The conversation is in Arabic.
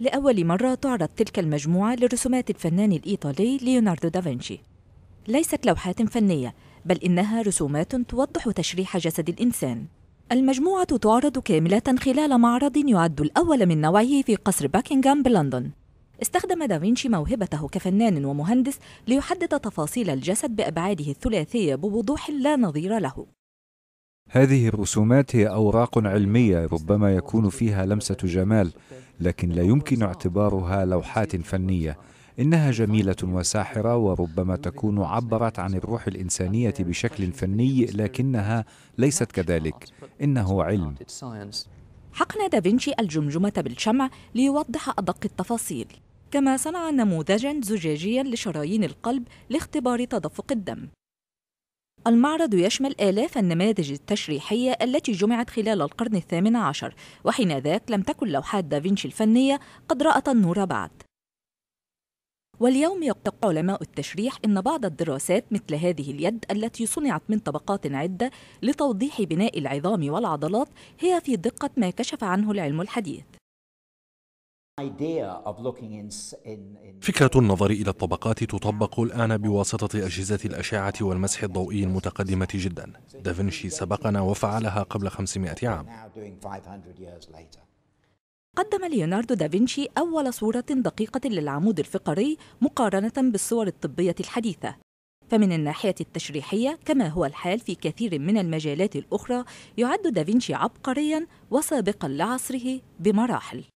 لأول مرة تعرض تلك المجموعة لرسومات الفنان الإيطالي ليوناردو دافنشي ليست لوحات فنية بل إنها رسومات توضح تشريح جسد الإنسان المجموعة تعرض كاملة خلال معرض يعد الأول من نوعه في قصر باكنغام بلندن استخدم دافنشي موهبته كفنان ومهندس ليحدد تفاصيل الجسد بأبعاده الثلاثية بوضوح لا نظير له هذه الرسومات هي أوراق علمية ربما يكون فيها لمسة جمال لكن لا يمكن اعتبارها لوحات فنية إنها جميلة وساحرة وربما تكون عبرت عن الروح الإنسانية بشكل فني لكنها ليست كذلك إنه علم حقن دافنشي الجمجمة بالشمع ليوضح أدق التفاصيل كما صنع نموذجا زجاجيا لشرايين القلب لاختبار تدفق الدم المعرض يشمل آلاف النماذج التشريحية التي جمعت خلال القرن الثامن عشر وحين ذاك لم تكن لوحات دافنشي الفنية قد رأت النور بعد واليوم يقول علماء التشريح ان بعض الدراسات مثل هذه اليد التي صنعت من طبقات عده لتوضيح بناء العظام والعضلات هي في دقه ما كشف عنه العلم الحديث فكرة النظر إلى الطبقات تطبق الآن بواسطة أجهزة الأشعة والمسح الضوئي المتقدمة جدا دافنشي سبقنا وفعلها قبل 500 عام قدم ليوناردو دافنشي أول صورة دقيقة للعمود الفقري مقارنة بالصور الطبية الحديثة فمن الناحية التشريحية كما هو الحال في كثير من المجالات الأخرى يعد دافنشي عبقريا وسابقا لعصره بمراحل